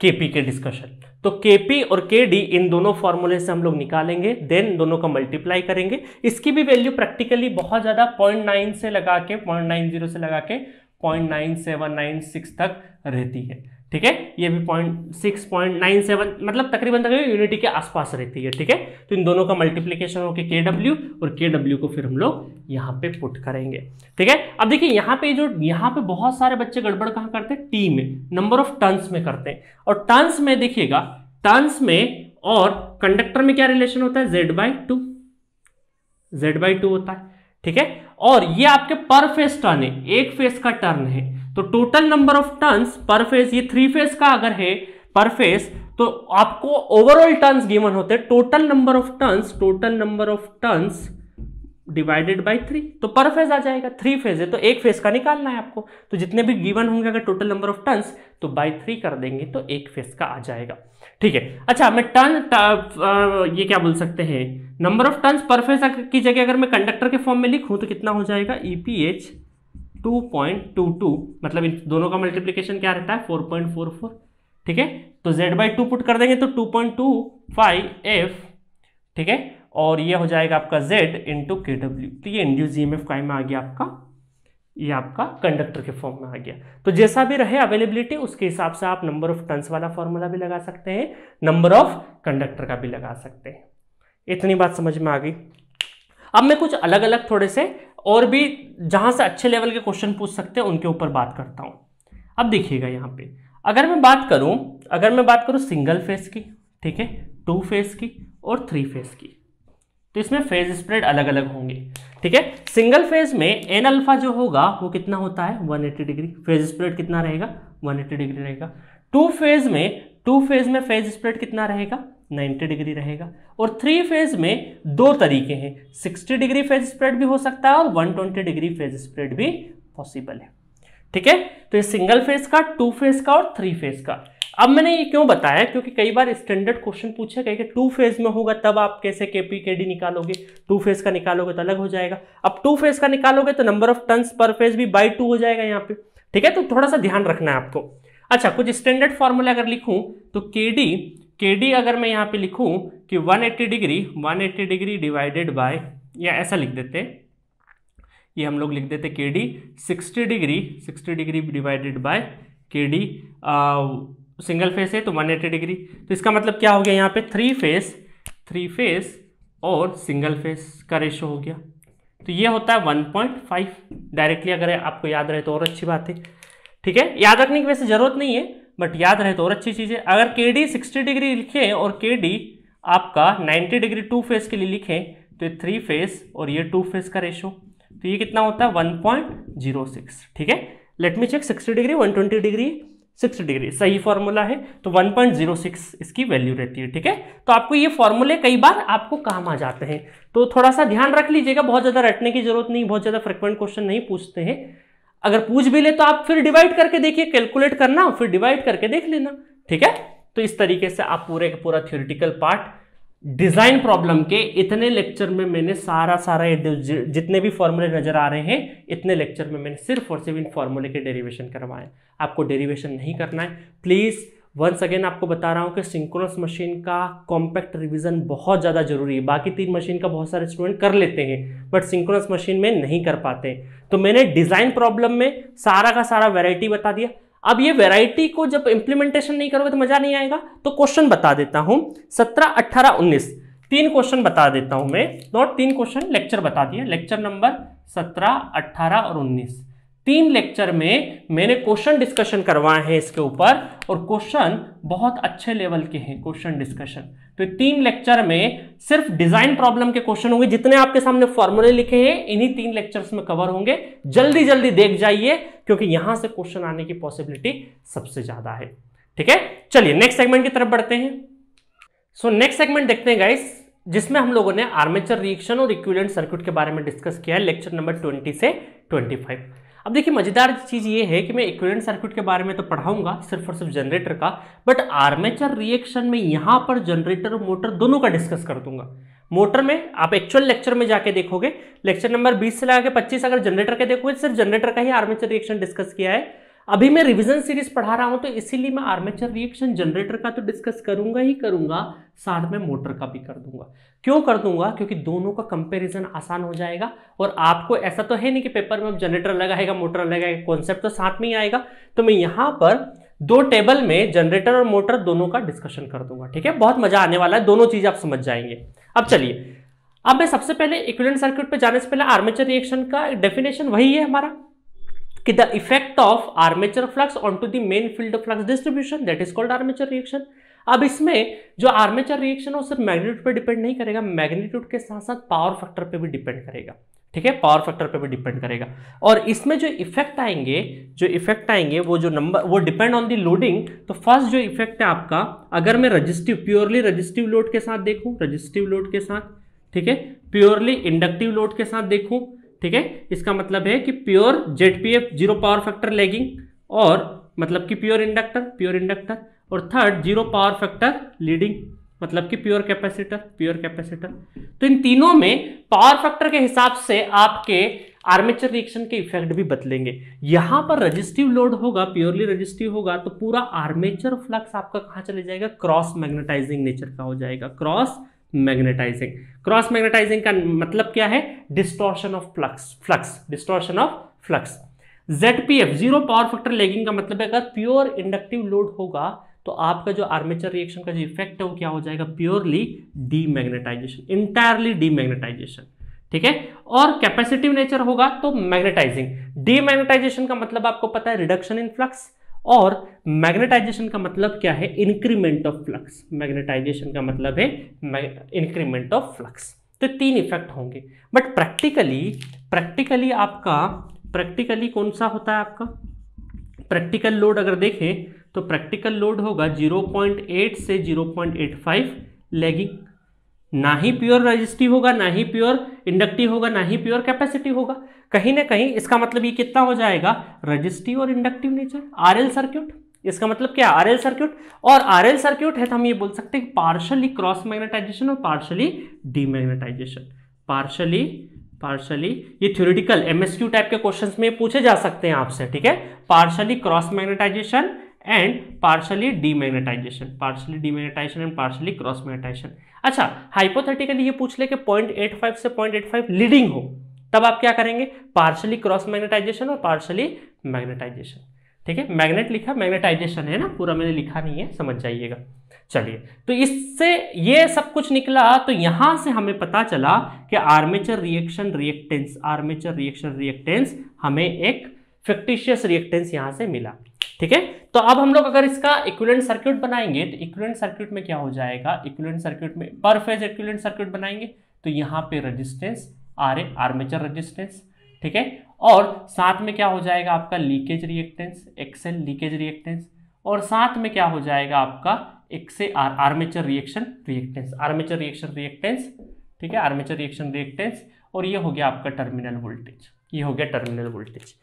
के पी के डिस्कशन तो के पी और के डी इन दोनों फॉर्मूले से हम लोग निकालेंगे देन दोनों का मल्टीप्लाई करेंगे इसकी भी वैल्यू प्रैक्टिकली बहुत ज़्यादा पॉइंट नाइन से लगा के पॉइंट नाइन जीरो से लगा के point nine seven nine six तक रहती है ठीक है ये भी point six point nine seven मतलब तकरीबन तक यूनिटी के आसपास रहती है ठीक है तो इन दोनों का मल्टीप्लीकेशन होकर के डब्ल्यू और के डब्ल्यू को फिर हम लोग यहाँ पे पुट करेंगे ठीक है अब देखिए यहाँ पे जो यहाँ पे बहुत सारे बच्चे गड़बड़ कहाँ करते हैं टी में नंबर ऑफ टर्न्स में करते हैं और टर्न्स में देखिएगा टर्न्स में और कंडक्टर में क्या रिलेशन होता है Z by two Z by two होता है ठीक है और ये आपके पर फेस टर्न है एक फेस का टर्न है तो total number of turns per phase ये थ्री फेज का अगर है पर फेज तो आपको ओवरऑल टर्न्स गिवन होते हैं total number of turns total number of turns divided by three तो पर फेज आ जाएगा थ्री फेज है तो एक फेज का निकालना है आपको तो जितने भी गिवन होंगे अगर टोटल नंबर ऑफ टर्न्स तो बाय थ्री कर देंगे तो एक फेज का आ जाएगा ठीक है अच्छा मैं टर्न ये क्या बोल सकते हैं number of turns per phase की जगह अगर मैं कंडक्टर के फॉर्म में लिखूं तो कितना हो जाएगा ई पी एच 2.22 मतलब इन दोनों का मल्टीप्लीकेशन क्या रहता है 4.44 ठीक है तो z बाई टू पुट कर देंगे तो 2.25f ठीक है और ये हो जाएगा आपका z इंटू के डब्ल्यू तो ये इंड्यूस जी e एम एफ में आ गया आपका ये आपका कंडक्टर के फॉर्म में आ गया तो जैसा भी रहे अवेलेबिलिटी उसके हिसाब से आप नंबर ऑफ टन्स वाला फॉर्मूला भी लगा सकते हैं नंबर ऑफ कंडक्टर का भी लगा सकते हैं इतनी बात समझ में आ गई अब मैं कुछ अलग अलग थोड़े से और भी जहां से अच्छे लेवल के क्वेश्चन पूछ सकते हैं उनके ऊपर बात करता हूं अब देखिएगा यहां पे अगर मैं बात करूं अगर मैं बात करूं सिंगल फेस की ठीक है टू फेस की और थ्री फेस की तो इसमें फेज स्प्रेड अलग अलग होंगे ठीक है सिंगल फेज में एन अल्फा जो होगा वो कितना होता है 180 डिग्री फेज स्प्रेड कितना रहेगा 180 डिग्री रहेगा टू फेज में टू फेज में फेज स्प्रेड कितना रहेगा 90 डिग्री रहेगा और थ्री फेज में दो तरीके हैं 60 डिग्री फेज स्प्रेड भी हो सकता है और 120 डिग्री फेज स्प्रेड भी पॉसिबल है ठीक है तो ये सिंगल फेज का टू फेज का और थ्री फेज का अब मैंने ये क्यों बताया क्योंकि कई बार स्टैंडर्ड क्वेश्चन पूछे गए कि टू फेज में होगा तब आप कैसे के पी के डी निकालोगे टू फेज का निकालोगे तो अलग हो जाएगा अब टू फेज का निकालोगे तो नंबर ऑफ टन पर फेज भी बाई टू हो जाएगा यहाँ पे ठीक है तो थोड़ा सा ध्यान रखना है आपको अच्छा कुछ स्टैंडर्ड फॉर्मूला अगर लिखूं तो के डी के डी अगर मैं यहाँ पे लिखूँ कि 180 डिग्री 180 डिग्री डिवाइडेड बाय या ऐसा लिख देते ये हम लोग लिख देते K D sixty degree sixty degree divided by K D single phase है तो 180 डिग्री तो इसका मतलब क्या हो गया यहाँ पे थ्री फेस थ्री फेस और सिंगल फेस का रेशो हो गया तो ये होता है 1.5 डायरेक्टली अगर आपको याद रहे तो और अच्छी बात है ठीक है याद रखने की वैसे ज़रूरत नहीं है बट याद रहे तो और अच्छी चीज़ है अगर के डी सिक्सटी डिग्री लिखें और के डी आपका नाइन्टी डिग्री टू फेस के लिए लिखें तो ये थ्री फेस और ये टू फेस का रेशो तो ये कितना होता है वन पॉइंट जीरो सिक्स ठीक है let me check sixty degree one twenty degree sixty degree सही फॉर्मूला है तो 1.06 इसकी वैल्यू रहती है ठीक है तो आपको ये फॉर्मूले कई बार आपको काम आ जाते हैं तो थोड़ा सा ध्यान रख लीजिएगा बहुत ज़्यादा रटने की जरूरत नहीं बहुत ज़्यादा फ्रिक्वेंट क्वेश्चन नहीं पूछते हैं अगर पूछ भी ले तो आप फिर डिवाइड करके देखिए कैलकुलेट करना फिर डिवाइड करके देख लेना ठीक है तो इस तरीके से आप पूरे का पूरा थ्योरिटिकल पार्ट डिजाइन प्रॉब्लम के इतने लेक्चर में मैंने सारा सारा जितने भी फॉर्मूले नजर आ रहे हैं इतने लेक्चर में मैंने सिर्फ और सिर्फ इन फॉर्मूले के डेरिवेशन करवाए आपको डेरिवेशन नहीं करना है प्लीज़ वंस अगेन आपको बता रहा हूँ कि सिंक्रोनस मशीन का कॉम्पैक्ट रिवीजन बहुत ज़्यादा जरूरी है बाकी तीन मशीन का बहुत सारे स्टूडेंट कर लेते हैं बट सिंक्रोनस मशीन में नहीं कर पाते तो मैंने डिज़ाइन प्रॉब्लम में सारा का सारा वेराइटी बता दिया अब ये वेराइटी को जब इम्प्लीमेंटेशन नहीं करोगे तो मज़ा नहीं आएगा तो क्वेश्चन बता देता हूँ सत्रह अट्ठारह उन्नीस तीन क्वेश्चन बता देता हूँ मैं नॉट तीन क्वेश्चन लेक्चर बता दिया लेक्चर नंबर सत्रह अट्ठारह और उन्नीस तीन लेक्चर में मैंने क्वेश्चन डिस्कशन करवाए हैं इसके ऊपर और क्वेश्चन बहुत अच्छे लेवल के हैं क्वेश्चन डिस्कशन तो तीन लेक्चर में सिर्फ डिजाइन प्रॉब्लम के क्वेश्चन होंगे जितने आपके सामने फॉर्मूले लिखे हैं इन्हीं तीन लेक्चर्स में कवर होंगे जल्दी जल्दी देख जाइए क्योंकि यहां से क्वेश्चन आने की पॉसिबिलिटी सबसे ज्यादा है ठीक है चलिए नेक्स्ट सेगमेंट की तरफ बढ़ते हैं सो नेक्स्ट सेगमेंट देखते हैं गाइस जिसमें हम लोगों ने आर्मेचर रिएक्शन और इक्विलेंट सर्किट के बारे में डिस्कस किया है लेक्चर नंबर 20 से 25 अब देखिए मज़ेदार चीज़ ये है कि मैं इक्विवेलेंट सर्किट के बारे में तो पढ़ाऊंगा सिर्फ और सिर्फ जनरेटर का बट आर्मेचर रिएक्शन में यहाँ पर जनरेटर और मोटर दोनों का डिस्कस कर दूंगा मोटर में आप एक्चुअल लेक्चर में जाके देखोगे लेक्चर नंबर 20 से लगा के 25 अगर जनरेटर के देखोगे तो सिर्फ जनरेटर का ही आर्मेचर रिएक्शन डिस्कस किया है अभी मैं रिवीजन सीरीज पढ़ा रहा हूं तो इसीलिए मैं आर्मेचर रिएक्शन जनरेटर का तो डिस्कस करूंगा ही करूंगा साथ में मोटर का भी कर दूंगा क्यों कर दूंगा क्योंकि दोनों का कंपैरिजन आसान हो जाएगा और आपको ऐसा तो है नहीं कि पेपर में जनरेटर लगाएगा मोटर लगाएगा कॉन्सेप्ट तो साथ में ही आएगा तो मैं यहां पर दो टेबल में जनरेटर और मोटर दोनों का डिस्कशन कर दूंगा ठीक है बहुत मजा आने वाला है दोनों चीज आप समझ जाएंगे अब चलिए अब मैं सबसे पहले इक्विलेंट सर्किट पर जाने से पहले आर्मेचर रिएक्शन का डेफिनेशन वही है हमारा कि effect of armature flux on to the main field of flux distribution that is called armature reaction अब इसमें जो आर्मेचर रिएक्शन है वो सिर्फ मैग्नीट्यूड पर डिपेंड नहीं करेगा मैग्नीट्यूड के साथ साथ पावर फैक्टर पर भी डिपेंड करेगा ठीक है पावर फैक्टर पे भी डिपेंड करेगा और इसमें जो इफेक्ट आएंगे जो इफेक्ट आएंगे वो जो नंबर वो डिपेंड ऑन दी लोडिंग तो फर्स्ट जो इफेक्ट है आपका अगर मैं रजिस्टिव प्योरली रजिस्टिव लोड के साथ देखूं रजिस्टिव लोड के साथ ठीक है प्योरली इंडक्टिव लोड के साथ देखूं ठीक है इसका मतलब है कि pure Z P F zero power factor lagging और मतलब कि प्योर इंडक्टर प्योर इंडक्टर और third zero power factor leading मतलब कि प्योर कैपेसिटर प्योर कैपेसिटर तो इन तीनों में पावर फैक्टर के हिसाब से आपके आर्मेचर रिएक्शन के इफेक्ट भी बदलेंगे यहां पर रजिस्टिव लोड होगा प्योरली रजिस्टिव होगा तो पूरा आर्मेचर फ्लक्स आपका कहां चले जाएगा क्रॉस मैग्नेटाइजिंग नेचर का हो जाएगा क्रॉस मैग्नेटाइजिंग क्रॉस मैग्नेटाइजिंग का मतलब क्या है distortion of flux flux distortion of flux Z P F zero power factor lagging का मतलब है अगर प्योर इंडक्टिव लोड होगा तो आपका जो आर्मेचर रिएक्शन का जो इफेक्ट है वो क्या हो जाएगा प्योरली डीमैग्नेटाइजेशन इंटायरली डीमैग्नेटाइजेशन ठीक है और कैपेसिटिव नेचर होगा तो मैग्नेटाइजिंग डीमैग्नेटाइजेशन का मतलब आपको पता है रिडक्शन इन फ्लक्स और मैग्नेटाइजेशन का मतलब क्या है इंक्रीमेंट ऑफ फ्लक्स मैग्नेटाइजेशन का मतलब है इंक्रीमेंट ऑफ फ्लक्स तो तीन इफेक्ट होंगे बट प्रैक्टिकली प्रैक्टिकली आपका प्रैक्टिकली कौन सा होता है आपका प्रैक्टिकल लोड अगर देखें तो प्रैक्टिकल लोड होगा 0.8 से 0.85 लैगिंग ना ही प्योर रजिस्टिव होगा ना ही प्योर इंडक्टिव होगा ना ही प्योर कैपेसिटिव होगा कहीं ना कहीं इसका मतलब ये कितना हो जाएगा रजिस्टिव और इंडक्टिव नेचर आरएल सर्क्यूट इसका मतलब क्या आर एल सर्क्यूट और आर एल सर्क्यूट है तो हम ये बोल सकते हैं पार्शली क्रॉस मैग्नेटाइजेशन और पार्शली डीमैग्नेटाइजेशन पार्शली पार्शली ये थ्योरिटिकल एमएसक्यू टाइप के क्वेश्चंस में पूछे जा सकते हैं आपसे ठीक है partially cross magnetization and partially demagnetization partially demagnetization and partially cross magnetization अच्छा हाइपोथेटिकली ये पूछ ले कि 0.85 से 0.85 लीडिंग हो तब आप क्या करेंगे पार्शली क्रॉस मैग्नेटाइजेशन और पार्शली मैग्नेटाइजेशन ठीक है मैग्नेट लिखा मैग्नेटाइजेशन है ना पूरा मैंने लिखा नहीं है समझ जाइएगा चलिए तो इससे ये सब कुछ निकला तो यहां से हमें पता चला कि armature reaction reactance armature reaction reactance हमें एक फिक्टिशियस रिएक्टेंस यहां से मिला ठीक है तो अब हम लोग अगर इसका इक्विलेंट सर्किट बनाएंगे तो इक्विलेंट सर्किट में क्या हो जाएगा इक्विलेंट सर्किट में पर फेज इक्विलेंट सर्किट बनाएंगे तो यहाँ पे resistance R A armature resistance ठीक है और साथ में क्या हो जाएगा आपका leakage reactance X L leakage reactance और साथ में क्या हो जाएगा आपका X R armature reaction reactance armature reaction reactance ठीक है आर्मेचर रिएक्शन रिएक्टेंस और ये हो गया आपका टर्मिनल वोल्टेज ये हो गया टर्मिनल वोल्टेज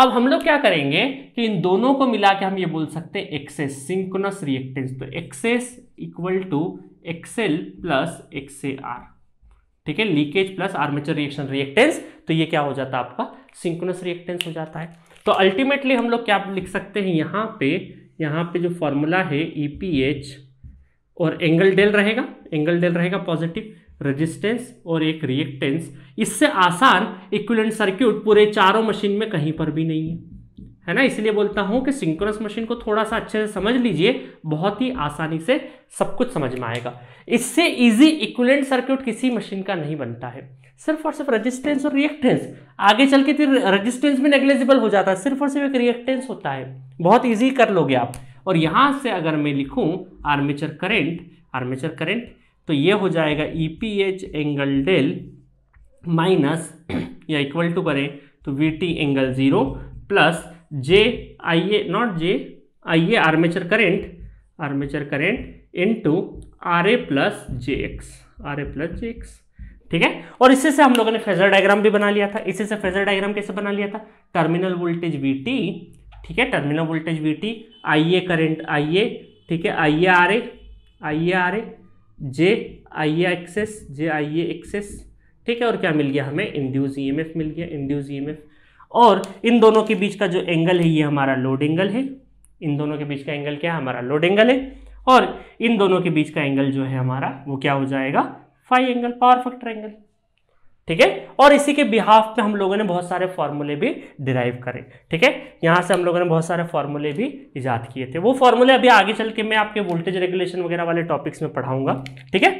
अब हम लोग क्या करेंगे कि इन दोनों को मिला के हम ये बोल सकते हैं एक्सेस सिंक्रोनस रिएक्टेंस तो X S equal to X L plus X R ठीक है leakage plus armature reaction reactance तो ये क्या हो जाता है आपका सिंक्रोनस रिएक्टेंस हो जाता है तो अल्टीमेटली हम लोग क्या लिख सकते हैं यहाँ पे यहाँ पे जो फॉर्मूला है ई पी एच और एंगल डेल रहेगा एंगल डेल रहेगा पॉजिटिव रेजिस्टेंस और एक रिएक्टेंस इससे आसान इक्विलेंट सर्क्यूट पूरे चारों मशीन में कहीं पर भी नहीं है है ना इसलिए बोलता हूँ कि सिंक्रोनस मशीन को थोड़ा सा अच्छे से समझ लीजिए बहुत ही आसानी से सब कुछ समझ में आएगा इससे इजी इक्विलेंट सर्क्यूट किसी मशीन का नहीं बनता है सिर्फ और सिर्फ रजिस्टेंस और रिएक्टेंस आगे चल के फिर रजिस्टेंस भी नेग्लेजिबल हो जाता है सिर्फ और सिर्फ एक रिएक्टेंस होता है बहुत ईजी कर लोगे आप और यहाँ से अगर मैं लिखूँ आर्मेचर करेंट आर्मेचर करेंट तो ये हो जाएगा E P H angle del minus या इक्वल टू करें तो V T angle zero plus J I A not J I A armature current armature current in to R A plus J X R A plus J X ठीक है और इसी से हम लोगों ने फेजर डायग्राम भी बना लिया था इसी से फेजर डायग्राम कैसे बना लिया था टर्मिनल वोल्टेज वी टी ठीक है terminal voltage V T I A current I A ठीक है I A R A I A R A J I X S J I X S ठीक है और क्या मिल गया हमें इंड्यूज ईएमएफ e मिल गया इंड्यूज ईएमएफ e और इन दोनों के बीच का जो एंगल है ये हमारा लोड एंगल है इन दोनों के बीच का एंगल क्या है हमारा लोड एंगल है और इन दोनों के बीच का एंगल जो है हमारा वो क्या हो जाएगा phi angle power factor angle ठीक है और इसी के बिहाफ पे हम लोगों ने बहुत सारे फॉर्मूले भी डिराइव करे ठीक है यहाँ से हम लोगों ने बहुत सारे फॉर्मूले भी ईजाद किए थे वो फॉर्मूले अभी आगे चल के मैं आपके वोल्टेज रेगुलेशन वगैरह वाले टॉपिक्स में पढ़ाऊंगा ठीक है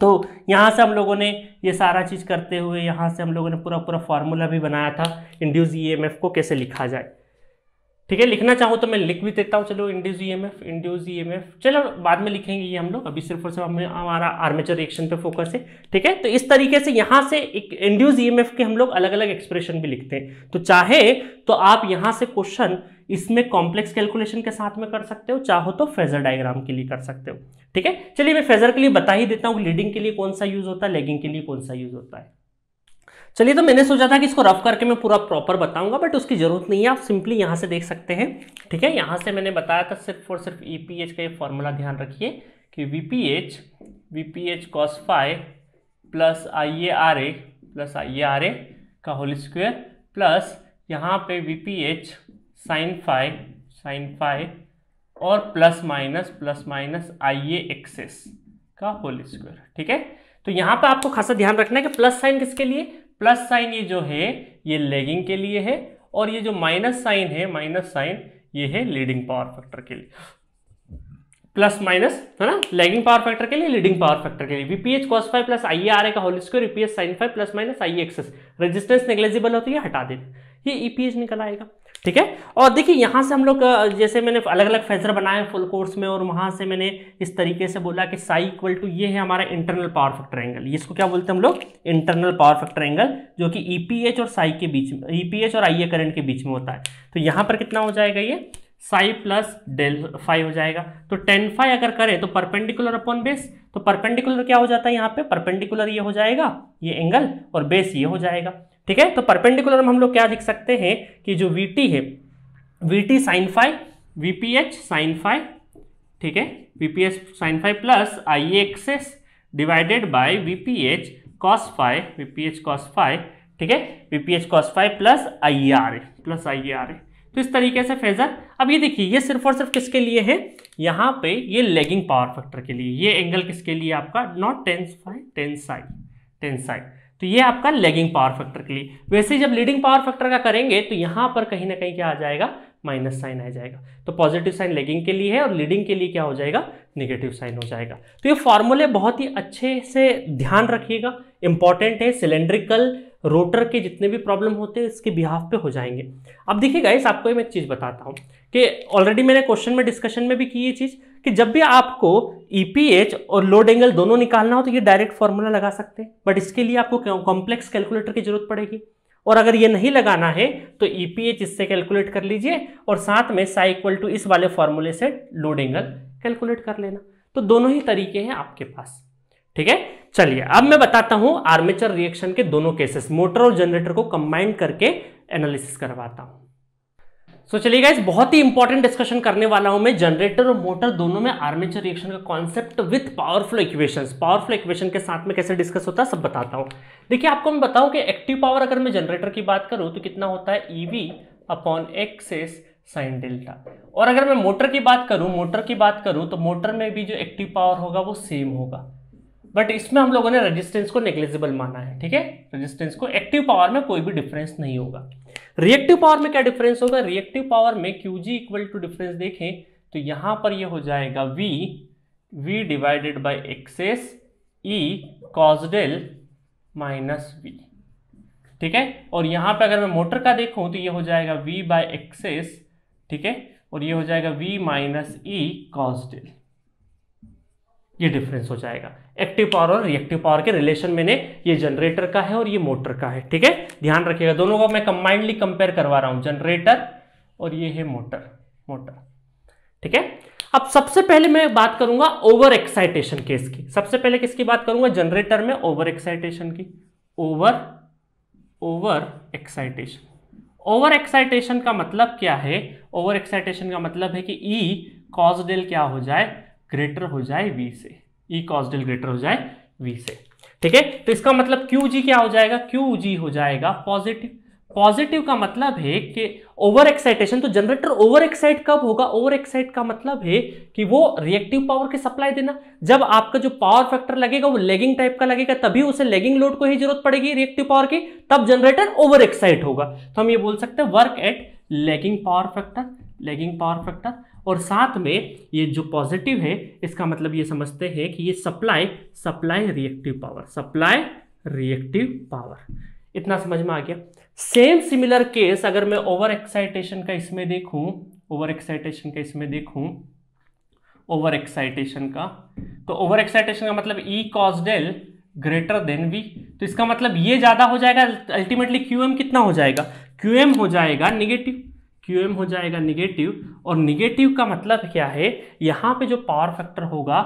तो यहाँ से हम लोगों ने ये सारा चीज़ करते हुए यहाँ से हम लोगों ने पूरा पूरा फार्मूला भी बनाया था इंड्यूस ई e को कैसे लिखा जाए ठीक है लिखना चाहो तो मैं लिख भी देता हूँ चलो इंड्यूज ईएमएफ इंड्यूज ईएमएफ चलो बाद में लिखेंगे ये हम लोग अभी सिर्फ और सिर्फ हमें हमारा आर्मेचर रिएक्शन पे फोकस है ठीक है तो इस तरीके से यहाँ से एक इंड्यूज ईएमएफ e के हम लोग अलग अलग एक्सप्रेशन भी लिखते हैं तो चाहे तो आप यहाँ से क्वेश्चन इसमें कॉम्प्लेक्स कैलकुलेशन के साथ में कर सकते हो चाहो तो फेजर डायग्राम के लिए कर सकते हो ठीक है चलिए मैं फेजर के लिए बता ही देता हूँ लीडिंग के लिए कौन सा यूज होता है लेगिंग के लिए कौन सा यूज होता है चलिए तो मैंने सोचा था कि इसको रफ करके मैं पूरा प्रॉपर बताऊंगा बट उसकी ज़रूरत नहीं है आप सिंपली यहाँ से देख सकते हैं ठीक है यहाँ से मैंने बताया था सिर्फ और सिर्फ ई पी एच का ये फॉर्मूला ध्यान रखिए कि V P H V P H cos phi plus I A R A plus I A R A का होल स्क्वेयर प्लस यहाँ पे V P H sine phi sine phi और plus minus plus minus I A X S का whole square ठीक है तो यहाँ पे आपको खासा ध्यान रखना है कि प्लस साइन किसके लिए प्लस साइन ये जो है ये लेगिंग के लिए है और ये जो माइनस साइन है माइनस साइन ये है लीडिंग पावर फैक्टर के लिए प्लस माइनस है ना लैगिंग पावर फैक्टर के लिए लीडिंग पावर फैक्टर के लिए V P H cos phi plus I R A का whole square E P S sine phi plus minus I X resistance negligible होती है हटा देते ये ईपीएच e निकल आएगा ठीक है और देखिए यहाँ से हम लोग जैसे मैंने अलग अलग फेजर बनाए फुल कोर्स में और वहाँ से मैंने इस तरीके से बोला कि साई इक्वल टू ये है हमारा इंटरनल पावर फैक्टर एंगल इसको क्या बोलते हैं हम लोग इंटरनल पावर फैक्टर एंगल जो कि ईपीएच e और साई के बीच में ईपीएच e और आईए करंट के बीच में होता है तो यहाँ पर कितना हो जाएगा ये साई प्लस डेल फाइव हो जाएगा तो टेन फाइव अगर करें तो परपेंडिकुलर अपॉन बेस तो परपेंडिकुलर क्या हो जाता है यहाँ पे परपेंडिकुलर ये हो जाएगा ये एंगल और बेस ये हो जाएगा ठीक है तो परपेंडिकुलर में हम लोग क्या लिख सकते हैं कि जो वी टी है V T sine phi V P H sine phi ठीक है V P H sine phi plus I S divided by V P H cos phi V P H cos phi ठीक है V P H cos phi plus I R A plus I R A तो इस तरीके से phasor अब ये देखिए ये सिर्फ और सिर्फ किसके लिए है यहाँ पे ये लेगिंग पावर फैक्टर के लिए ये एंगल किसके लिए आपका not tan phi tan side tan side तो ये आपका लेगिंग पावर फैक्टर के लिए वैसे जब लीडिंग पावर फैक्टर का करेंगे तो यहाँ पर कहीं ना कहीं क्या आ जाएगा माइनस साइन आ जाएगा तो पॉजिटिव साइन लेगिंग के लिए है और लीडिंग के लिए क्या हो जाएगा नेगेटिव साइन हो जाएगा तो ये फॉर्मूले बहुत ही अच्छे से ध्यान रखिएगा इंपॉर्टेंट है सिलेंड्रिकल रोटर के जितने भी प्रॉब्लम होते हैं इसके बिहाफ पे हो जाएंगे अब देखिए गाइस आपको मैं एक चीज़ बताता हूँ कि ऑलरेडी मैंने क्वेश्चन में डिस्कशन में भी की ये चीज़ कि जब भी आपको ईपीएच e और लोड एंगल दोनों निकालना हो तो ये डायरेक्ट फॉर्मूला लगा सकते हैं बट इसके लिए आपको कॉम्प्लेक्स कैलकुलेटर की जरूरत पड़ेगी और अगर ये नहीं लगाना है तो ईपीएच e इससे कैलकुलेट कर लीजिए और साथ में साई इक्वल टू इस वाले फॉर्मूले से लोड एंगल कैलकुलेट कर लेना तो दोनों ही तरीके हैं आपके पास ठीक है चलिए अब मैं बताता हूं आर्मेचर रिएक्शन के दोनों केसेस मोटर और जनरेटर को कंबाइंड करके एनालिसिस करवाता हूं सो so, चलिए गाइस बहुत ही इंपॉर्टेंट डिस्कशन करने वाला हूं मैं जनरेटर और मोटर दोनों में आर्मेचर रिएक्शन का concept with powerful equations powerful equation के साथ में कैसे डिस्कस होता है सब बताता हूं देखिए आपको मैं बताऊं कि एक्टिव पावर अगर मैं जनरेटर की बात करूं तो कितना होता है E V upon X S sine delta और अगर मैं मोटर की बात करूँ मोटर की बात करूँ तो मोटर में भी जो एक्टिव पावर होगा वो सेम होगा बट इसमें हम लोगों ने रजिस्टेंस को नेग्लेजिबल माना है ठीक है रजिस्टेंस को एक्टिव पावर में कोई भी डिफरेंस नहीं होगा रिएक्टिव पावर में क्या डिफरेंस होगा रिएक्टिव पावर में Q G equal to difference देखें तो यहां पर यह हो जाएगा V V divided by X S E cos del minus V ठीक है और यहां पर अगर मैं मोटर का देखूं तो ये हो जाएगा V बाय एक्सेस ठीक है और ये हो जाएगा V माइनस ई कॉजडेल ये डिफरेंस हो जाएगा एक्टिव पावर और रिएक्टिव पावर के रिलेशन मैंने ये जनरेटर का है और ये मोटर का है ठीक है ध्यान रखिएगा दोनों को मैं कंबाइंडली कंपेयर करवा रहा हूं जनरेटर और ये है मोटर मोटर ठीक है अब सबसे पहले मैं बात करूंगा ओवर एक्साइटेशन केस की सबसे पहले किसकी बात करूंगा जनरेटर में ओवर एक्साइटेशन की over over excitation over excitation का मतलब क्या है ओवर एक्साइटेशन का मतलब है कि ई कॉज डेल क्या हो जाए ग्रेटर हो जाए वी से ई कॉस डेल ग्रेटर हो जाए वी से ठीक है तो इसका मतलब क्यू जी क्या हो जाएगा क्यू जी हो जाएगा पॉजिटिव पॉजिटिव का मतलब है कि ओवर एक्साइटेशन तो जनरेटर ओवर एक्साइट कब होगा ओवर एक्साइट का मतलब है कि वो रिएक्टिव पावर की सप्लाई देना जब आपका जो पावर फैक्टर लगेगा वो लेगिंग टाइप का लगेगा तभी उसे लेगिंग लोड को ही जरूरत पड़ेगी रिएक्टिव पावर की तब जनरेटर ओवर एक्साइट होगा तो हम ये बोल सकते हैं work at lagging power factor lagging power factor और साथ में ये जो पॉजिटिव है इसका मतलब ये समझते हैं कि ये supply supply reactive power supply reactive power इतना समझ में आ गया सेम सिमिलर केस अगर मैं ओवर एक्साइटेशन का इसमें देखूं ओवर एक्साइटेशन का इसमें देखूं ओवर एक्साइटेशन का तो ओवर एक्साइटेशन का मतलब E cos del greater than V तो इसका मतलब ये ज़्यादा हो जाएगा अल्टीमेटली क्यू कितना हो जाएगा क्यू हो जाएगा निगेटिव क्यू एम हो जाएगा निगेटिव और निगेटिव का मतलब क्या है यहाँ पे जो पावर फैक्टर होगा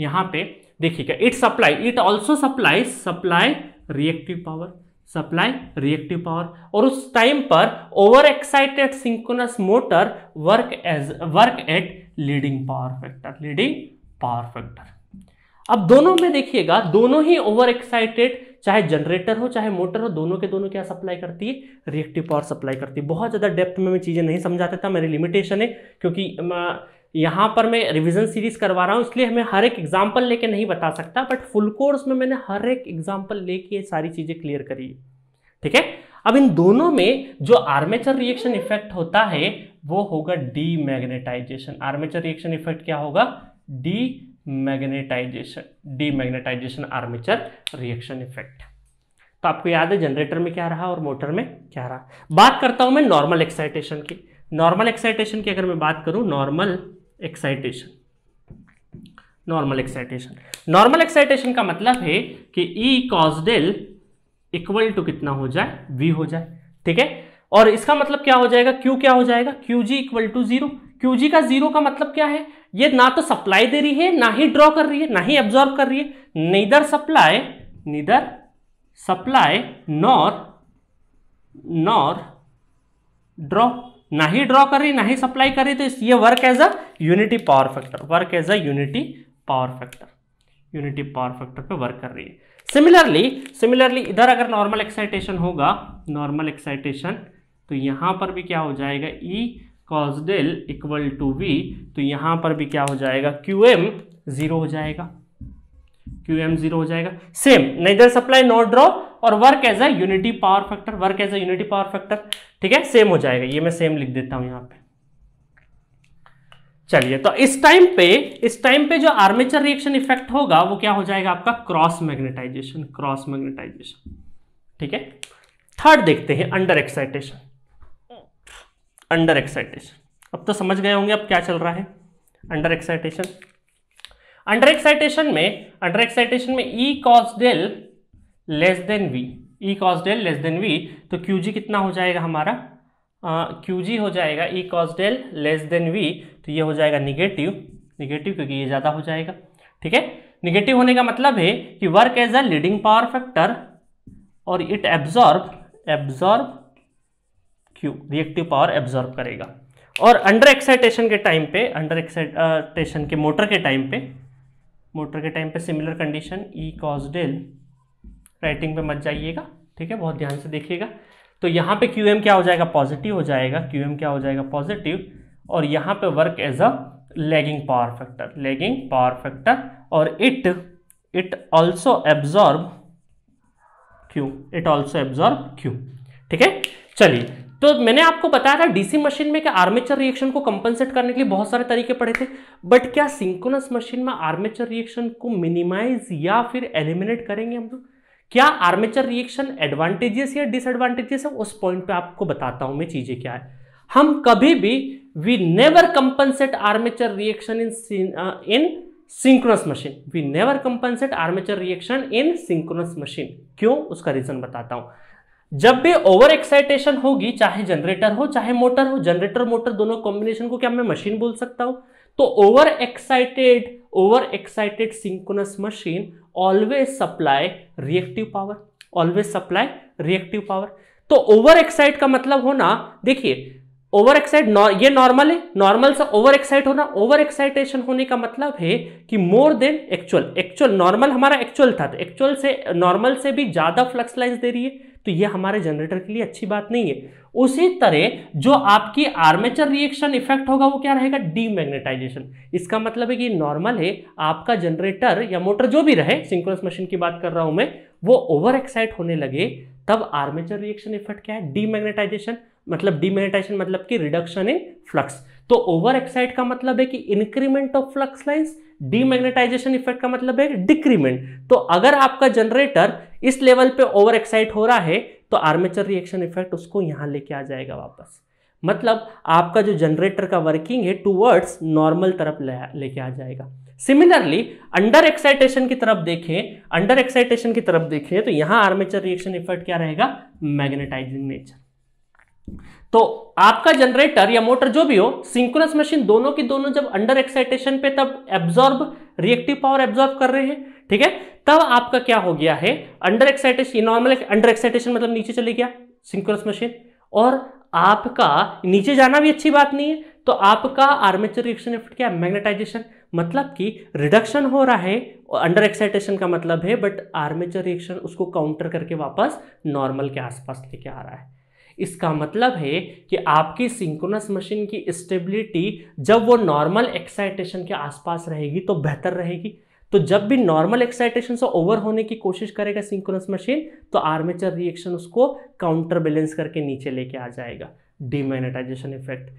यहाँ पे देखिएगा it supply it also supply supply reactive power supply reactive power और उस टाइम पर over excited synchronous motor work as work at leading power factor leading power factor अब दोनों में देखिएगा दोनों ही ओवर एक्साइटेड चाहे जनरेटर हो चाहे मोटर हो दोनों के दोनों क्या सप्लाई करती है रिएक्टिव पावर सप्लाई करती है बहुत ज़्यादा डेप्थ में मैं चीज़ें नहीं समझाता था मेरी लिमिटेशन है क्योंकि यहाँ पर मैं रिविजन सीरीज करवा रहा हूँ इसलिए हमें हर एक एग्जाम्पल लेके नहीं बता सकता बट फुल कोर्स में मैंने हर एक एग्जाम्पल लेके सारी चीज़ें क्लियर करी ठीक है अब इन दोनों में जो आर्मेचर रिएक्शन इफेक्ट होता है वो होगा demagnetization armature reaction effect क्या होगा demagnetization demagnetization armature reaction effect तो आपको याद है जनरेटर में क्या रहा और मोटर में क्या रहा बात करता हूं मैं नॉर्मल एक्साइटेशन की नॉर्मल एक्साइटेशन की अगर मैं बात करूं normal excitation normal excitation normal excitation का मतलब है कि ई कॉजडेल इक्वल टू कितना हो जाए वी हो जाए ठीक है और इसका मतलब क्या हो जाएगा क्यू क्या हो जाएगा Q G equal to zero Q G का जीरो का मतलब क्या है ये ना तो सप्लाई दे रही है ना ही ड्रॉ कर रही है ना ही एब्जॉर्ब कर रही है neither supply neither supply nor nor draw ना ही ड्रॉ कर रही ना ही सप्लाई कर रही तो ये work as a unity power factor work as a unity power factor unity power factor पे वर्क कर रही है सिमिलरली सिमिलरली इधर अगर नॉर्मल एक्साइटेशन होगा नॉर्मल एक्साइटेशन तो यहां पर भी क्या हो जाएगा E e cos del equal to V तो यहां पर भी क्या हो जाएगा क्यू एम ज़ीरो हो जाएगा क्यू एम ज़ीरो हो जाएगा same neither supply not drop और work as a unity power factor work as a unity power factor ठीक है सेम हो जाएगा ये मैं सेम लिख देता हूं यहां पे चलिए तो इस टाइम पे इस टाइम पे जो आर्मेचर रिएक्शन इफेक्ट होगा वो क्या हो जाएगा आपका क्रॉस मैग्नेटाइजेशन क्रॉस मैग्नेटाइजेशन ठीक है थर्ड देखते हैं अंडर एक्साइटेशन अंडर एक्साइटेशन अब तो समझ गए होंगे अब क्या चल रहा है अंडर एक्साइटेशन अंडर एक्साइटेशन में अंडर एक्साइटेशन में E cos del less than V E cos del less than V तो क्यू जी कितना हो जाएगा हमारा क्यू जी हो जाएगा E cos del less than V तो ये हो जाएगा निगेटिव निगेटिव क्योंकि ये ज़्यादा हो जाएगा ठीक है निगेटिव होने का मतलब है कि work as a leading power factor और it absorb absorb Q reactive power absorb करेगा और अंडर एक्साइटेशन के टाइम पे अंडर एक्साइटेशन के मोटर के टाइम पे मोटर के टाइम पे similar condition E cos del del writing पे मत जाइएगा ठीक है बहुत ध्यान से देखिएगा तो यहाँ पे क्यू एम क्या हो जाएगा पॉजिटिव हो जाएगा क्यू एम क्या हो जाएगा पॉजिटिव और यहाँ पे work as a lagging power factor lagging power factor और it it also absorb Q it also absorb Q ठीक है चलिए तो मैंने आपको बताया था डीसी मशीन में कि आर्मेचर रिएक्शन को कंपनसेट करने के लिए बहुत सारे तरीके पड़े थे बट क्या सिंकोनस मशीन में आर्मेचर रिएक्शन को मिनिमाइज या फिर एलिमिनेट करेंगे हम लोग क्या आर्मेचर रिएक्शन एडवांटेजेस या डिसएडवांटेजेस है उस पॉइंट पे आपको बताता हूं मैं चीजें क्या है हम कभी भी we never compensate armature reaction in in synchronous machine we never compensate armature reaction in synchronous machine क्यों उसका रीजन बताता हूं जब भी ओवर एक्साइटेशन होगी चाहे जनरेटर हो चाहे मोटर हो जनरेटर मोटर दोनों कॉम्बिनेशन को क्या मैं मशीन बोल सकता हूं तो over excited over excited synchronous machine always supply reactive power always supply reactive power तो ओवर एक्साइट का मतलब होना देखिए ओवर एक्साइट ये नॉर्मल है नॉर्मल से ओवर एक्साइट होना ओवर एक्साइटेशन होने का मतलब है कि more than actual actual normal हमारा एक्चुअल था एक्चुअल तो से नॉर्मल से भी ज्यादा फ्लक्स लाइन्स दे रही है तो ये हमारे जनरेटर के लिए अच्छी बात नहीं है उसी तरह जो आपकी आर्मेचर रिएक्शन इफेक्ट होगा वो क्या रहेगा डीमैग्नेटाइजेशन इसका मतलब है कि नॉर्मल है आपका जनरेटर या मोटर जो भी रहे सिंक्रोनस मशीन की बात कर रहा हूं मैं वो ओवर एक्साइट होने लगे तब आर्मेचर रिएक्शन इफेक्ट क्या है डीमैग्नेटाइजेशन मतलब डीमैग्नेटाइजेशन मतलब कि रिडक्शन इन फ्लक्स तो ओवर एक्साइट का मतलब है कि increment of flux lines demagnetization effect का मतलब है डिक्रीमेंट तो अगर आपका जनरेटर इस लेवल पे ओवर एक्साइट हो रहा है तो आर्मेचर रिएक्शन इफेक्ट उसको यहां लेके आ जाएगा वापस मतलब आपका जो जनरेटर का वर्किंग है टूवर्ड्स नॉर्मल तरफ लेके आ जाएगा सिमिलरली अंडर एक्साइटेशन की तरफ देखें अंडर एक्साइटेशन की तरफ देखें तो यहां आर्मेचर रिएक्शन इफेक्ट क्या रहेगा मैग्नेटाइजिंग नेचर तो आपका जनरेटर या मोटर जो भी हो सिंक्रोनस मशीन दोनों की दोनों जब अंडर एक्साइटेशन पे तब एब्जॉर्ब रिएक्टिव पावर एब्जॉर्ब कर रहे हैं ठीक है तब आपका क्या हो गया है under excitation normal under excitation मतलब नीचे चले गया सिंक्रोनस मशीन और आपका नीचे जाना भी अच्छी बात नहीं है तो आपका आर्मेचर रिएक्शन इफेक्ट क्या मैग्नेटाइजेशन मतलब कि रिडक्शन हो रहा है और अंडर एक्साइटेशन का मतलब है बट आर्मेचर रिएक्शन उसको काउंटर करके वापस नॉर्मल के आसपास लेके आ रहा है इसका मतलब है कि आपकी सिंक्रोनस मशीन की स्टेबिलिटी जब वो नॉर्मल एक्साइटेशन के आसपास रहेगी तो बेहतर रहेगी तो जब भी नॉर्मल एक्साइटेशन से ओवर होने की कोशिश करेगा सिंक्रोनस मशीन तो आर्मेचर रिएक्शन उसको काउंटर बैलेंस करके नीचे लेके आ जाएगा डिमैग्नेटाइजेशन इफेक्ट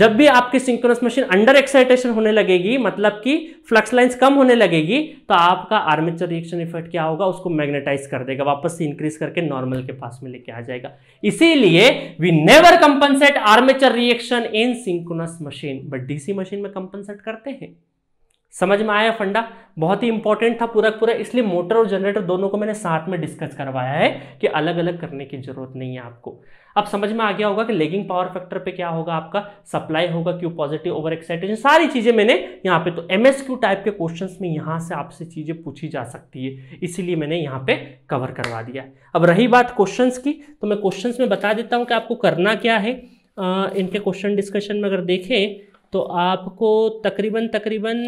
जब भी आपकी सिंक्रोनस मशीन अंडर एक्साइटेशन होने लगेगी मतलब कि फ्लक्स लाइंस कम होने लगेगी तो आपका आर्मेचर रिएक्शन इफेक्ट क्या होगा उसको मैग्नेटाइज कर देगा वापस से इंक्रीज करके नॉर्मल के पास में लेके आ जाएगा इसीलिए we never compensate armature reaction in synchronous machine but DC machine में कंपनसेट करते हैं समझ में आया फंडा बहुत ही इंपॉर्टेंट था पूरा पूरा इसलिए मोटर और जनरेटर दोनों को मैंने साथ में डिस्कस करवाया है कि अलग अलग करने की जरूरत नहीं है आपको अब समझ में आ गया होगा कि लेगिंग पावर फैक्टर पे क्या होगा आपका सप्लाई होगा क्यों पॉजिटिव ओवर एक्साइटेशन सारी चीजें मैंने यहाँ पे तो एम टाइप के क्वेश्चन में यहाँ से आपसे चीजें पूछी जा सकती है इसीलिए मैंने यहाँ पे कवर करवा दिया अब रही बात क्वेश्चन की तो मैं क्वेश्चन में बता देता हूँ कि आपको करना क्या है आ, इनके क्वेश्चन डिस्कशन में अगर देखें तो आपको तकरीबन तकरीबन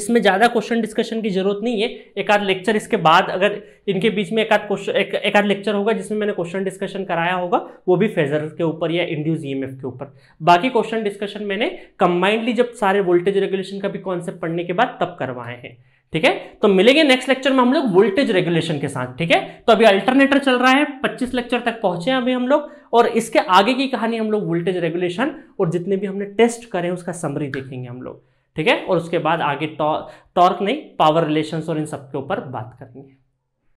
इसमें ज़्यादा क्वेश्चन डिस्कशन की ज़रूरत नहीं है एक आध लेक्चर इसके बाद अगर इनके बीच में एक आध क्वेश्चन एक, आध लेक्चर होगा जिसमें मैंने क्वेश्चन डिस्कशन कराया होगा वो भी फेजर के ऊपर या इंड्यूस ई e के ऊपर बाकी क्वेश्चन डिस्कशन मैंने कंबाइंडली जब सारे वोल्टेज रेगुलेशन का भी कॉन्सेप्ट पढ़ने के बाद तब करवाए हैं ठीक है तो मिलेंगे नेक्स्ट लेक्चर में हम लोग वोल्टेज रेगुलेशन के साथ ठीक है तो अभी अल्टरनेटर चल रहा है 25 लेक्चर तक पहुंचे हैं अभी हम लोग और इसके आगे की कहानी हम लोग वोल्टेज रेगुलेशन और जितने भी हमने टेस्ट करे हैं उसका समरी देखेंगे हम लोग ठीक है और उसके बाद आगे टॉर्क नहीं पावर रिलेशन और इन सब के ऊपर बात करेंगे